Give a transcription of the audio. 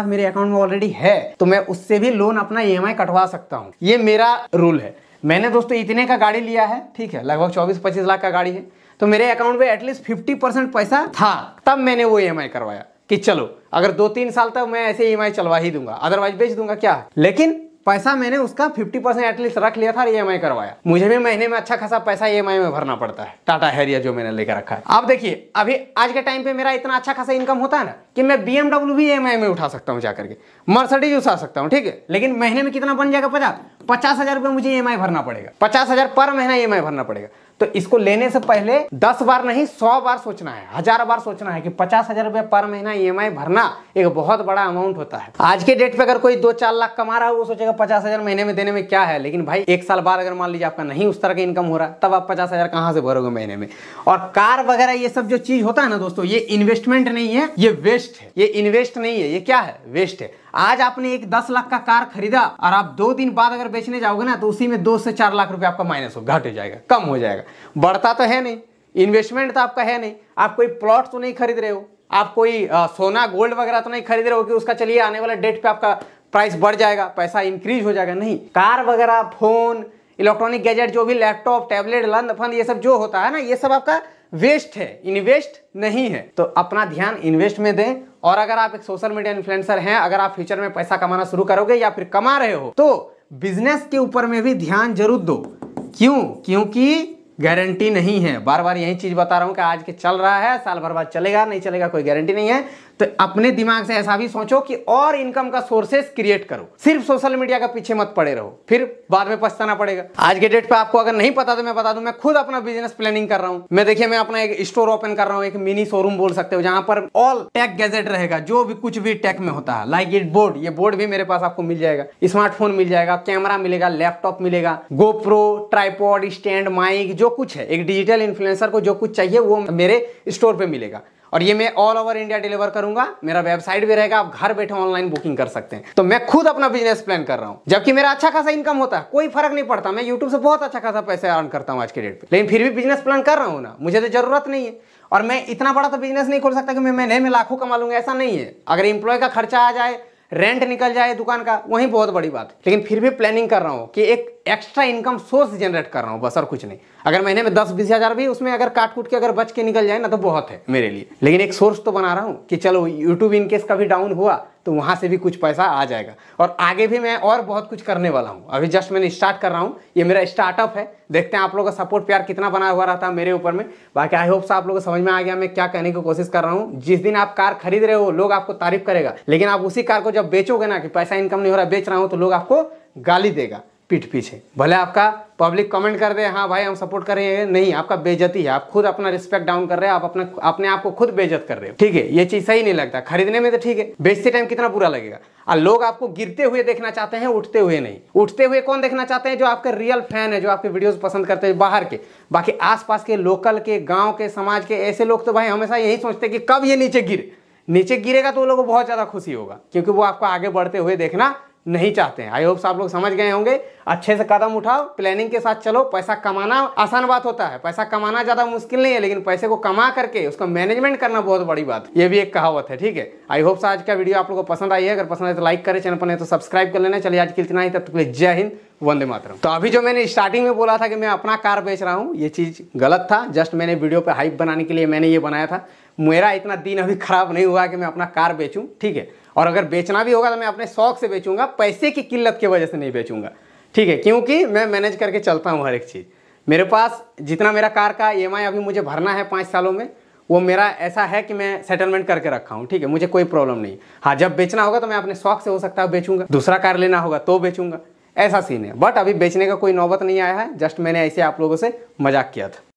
मेरे अकाउंट में ऑलरेडी है तो मैं उससे भी लोन अपना ई e कटवा सकता हूँ ये मेरा रूल है मैंने दोस्तों इतने का गाड़ी लिया है ठीक है लगभग चौबीस पच्चीस लाख का गाड़ी है तो मेरे अकाउंट में एटलीस्ट फिफ्टी परसेंट पैसा था तब मैंने वो ई e करवाया कि चलो अगर दो तीन साल तक मैं ऐसे ई e चलवा ही दूंगा अदरवाइज बेच दूंगा क्या लेकिन पैसा मैंने उसका 50 परसेंट एटलीस्ट रख लिया था ई e करवाया मुझे भी महीने में अच्छा खासा पैसा ई e में भरना पड़ता है टाटा हैरियर जो मैंने लेकर रखा है आप देखिए अभी आज के टाइम पे मेरा इतना अच्छा खासा इनकम होता है ना कि मैं बी एमडब्ल्यू भी ई e में उठा सकता हूँ जाकर के मर्सडीज उठा सकता हूँ ठीक है लेकिन महीने में कितना बन जाएगा पचास पचास हजार रुपये मुझे ई भरना पड़ेगा पचास हजार पर महीना ई भरना पड़ेगा तो इसको लेने से पहले दस बार नहीं सौ बार सोचना है हजार बार सोचना है कि पचास हजार रुपया पर महीना ई e भरना एक बहुत बड़ा अमाउंट होता है आज के डेट पे अगर कोई दो चार लाख कमा रहा है वो सोचेगा पचास हजार महीने में देने में क्या है लेकिन भाई एक साल बाद अगर मान लीजिए आपका नहीं उस तरह का इनकम हो रहा है तब आप पचास हजार कहां से भरोगे महीने में और कार वगैरह ये सब जो चीज होता है ना दोस्तों ये इन्वेस्टमेंट नहीं है ये वेस्ट है ये इन्वेस्ट नहीं है ये क्या है वेस्ट है आज आपने एक दस लाख का कार खरीदा और आप दो दिन बाद अगर बेचने जाओगे ना तो उसी में दो से चार लाख रुपए आपका माइनस हो घट हो जाएगा कम हो जाएगा बढ़ता तो है नहीं इन्वेस्टमेंट तो आपका है नहीं आप कोई प्लॉट तो नहीं खरीद रहे हो आप कोई आ, सोना गोल्ड वगैरह तो नहीं खरीद रहे हो कि उसका चलिए आने वाला डेट पे आपका प्राइस बढ़ जाएगा पैसा इंक्रीज हो जाएगा नहीं कार वगैरह फोन इलेक्ट्रॉनिक गैजेट जो भी लैपटॉप टैबलेट लंद फंद ये सब जो होता है ना ये सब आपका वेस्ट है इन्वेस्ट नहीं है तो अपना ध्यान इन्वेस्ट में दें और अगर आप एक सोशल मीडिया इन्फ्लुएंसर हैं अगर आप फ्यूचर में पैसा कमाना शुरू करोगे या फिर कमा रहे हो तो बिजनेस के ऊपर में भी ध्यान जरूर दो क्यों क्योंकि गारंटी नहीं है बार बार यही चीज़ बता रहा हूँ कि आज के चल रहा है साल भर बाद चलेगा नहीं चलेगा कोई गारंटी नहीं है तो अपने दिमाग से ऐसा भी सोचो कि और इनकम का सोर्सेस क्रिएट करो सिर्फ सोशल मीडिया का पीछे मत पड़े रहो फिर बाद में पछताना पड़ेगा आज के डेट पे आपको अगर नहीं पता तो मैं बता दू मैं खुद अपना बिजनेस प्लानिंग कर रहा हूँ मैं देखिए मैं अपना एक स्टोर ओपन कर रहा हूँ एक मिनी शोरूम बोल सकते हो जहाँ पर ऑल टेक गैजेट रहेगा जो भी कुछ भी टेक में होता है लाइक इट बोर्ड ये बोर्ड भी मेरे पास आपको मिल जाएगा स्मार्टफोन मिल जाएगा कैमरा मिलेगा लैपटॉप मिलेगा गोप्रो ट्राईपोर्ड स्टैंड माइक जो कुछ है एक डिजिटल इन्फ्लुएंसर को जो कुछ चाहिए वो मेरे स्टोर पे मिलेगा और ये मैं ऑल ओवर इंडिया डिलीवर करूंगा मेरा वेबसाइट भी रहेगा आप घर बैठे ऑनलाइन बुकिंग कर सकते हैं तो मैं खुद अपना बिजनेस प्लान कर रहा हूँ जबकि मेरा अच्छा खासा इनकम होता है कोई फर्क नहीं पड़ता मैं यूट्यूब से बहुत अच्छा खासा पैसे अर्न करता हूँ आज के डेट पर लेकिन फिर भी बिजनेस प्लान कर रहा हूँ ना मुझे तो जरूरत नहीं है और मैं इतना बड़ा तो बिजनेस नहीं खोल सकता कि मैं महीने में लाखों कमा लूंगा ऐसा नहीं है अगर इंप्लॉय का खर्चा आ जाए रेंट निकल जाए दुकान का वही बहुत बड़ी बात है लेकिन फिर भी प्लानिंग कर रहा हूँ कि एक एक्स्ट्रा इनकम सोर्स जनरेट कर रहा हूँ बस और कुछ नहीं अगर महीने में दस बीस हज़ार भी उसमें अगर काट कूट के अगर बच के निकल जाए ना तो बहुत है मेरे लिए लेकिन एक सोर्स तो बना रहा हूँ कि चलो यूट्यूब इनकेस कभी डाउन हुआ तो वहाँ से भी कुछ पैसा आ जाएगा और आगे भी मैं और बहुत कुछ करने वाला हूँ अभी जस्ट मैंने स्टार्ट कर रहा हूँ ये मेरा स्टार्टअप है देखते हैं आप लोगों का सपोर्ट प्यार कितना बना हुआ रहता है मेरे ऊपर में बाकी आई होप्स आप लोग समझ में आ गया मैं क्या कहने की कोशिश कर रहा हूँ जिस दिन आप कार खरीद रहे हो लोग आपको तारीफ करेगा लेकिन आप उसी कार को जब बेचोगे ना कि पैसा इनकम नहीं हो रहा बेच रहा हूँ तो लोग आपको गाली देगा पीठ पीछे भले आपका पब्लिक कमेंट कर दे हाँ भाई हम सपोर्ट कर रहे हैं नहीं आपका बेजती है आप खुद अपना रिस्पेक्ट डाउन कर रहे हैं आप अपना अपने आप को खुद बेजत कर रहे हो ठीक है ये चीज सही नहीं लगता खरीदने में तो ठीक है बेचते टाइम कितना बुरा लगेगा और लोग आपको गिरते हुए देखना चाहते हैं उठते हुए नहीं उठते हुए कौन देखना चाहते हैं जो आपके रियल फैन है जो आपके वीडियोज पसंद करते हैं बाहर के बाकी आसपास के लोकल के गाँव के समाज के ऐसे लोग तो भाई हमेशा यही सोचते हैं कि कब ये नीचे गिर नीचे गिरेगा तो वो लोग बहुत ज़्यादा खुशी होगा क्योंकि वो आपको आगे बढ़ते हुए देखना नहीं चाहते हैं आई होप आप लोग समझ गए होंगे अच्छे से कदम उठाओ प्लानिंग के साथ चलो पैसा कमाना आसान बात होता है पैसा कमाना ज़्यादा मुश्किल नहीं है लेकिन पैसे को कमा करके उसका मैनेजमेंट करना बहुत बड़ी बात ये भी एक कहावत है ठीक है आई होप आज का वीडियो आप लोग को पसंद आई है अगर पसंद आए तो लाइक करें चैनल पर नहीं तो सब्सक्राइब कर लेना चलिए आज के इतना ही तब तक जय हिंद वंदे मातरम तो अभी जो मैंने स्टार्टिंग में बोला था कि मैं अपना कार बेच रहा हूँ ये चीज़ गलत था जस्ट मैंने वीडियो पर हाइप बनाने के लिए मैंने ये बनाया था मेरा इतना दिन अभी ख़राब नहीं हुआ कि मैं अपना कार बेचूँ ठीक है और अगर बेचना भी होगा तो मैं अपने शौक से बेचूंगा पैसे की किल्लत की वजह से नहीं बेचूंगा ठीक है क्योंकि मैं मैनेज करके चलता हूँ हर एक चीज़ मेरे पास जितना मेरा कार का ई अभी मुझे भरना है पाँच सालों में वो मेरा ऐसा है कि मैं सेटलमेंट करके रखा हूँ ठीक है मुझे कोई प्रॉब्लम नहीं हाँ जब बेचना होगा तो मैं अपने शौक से हो सकता है बेचूंगा दूसरा कार लेना होगा तो बेचूंगा ऐसा सीन है बट अभी बेचने का कोई नौबत नहीं आया है जस्ट मैंने ऐसे आप लोगों से मजाक किया था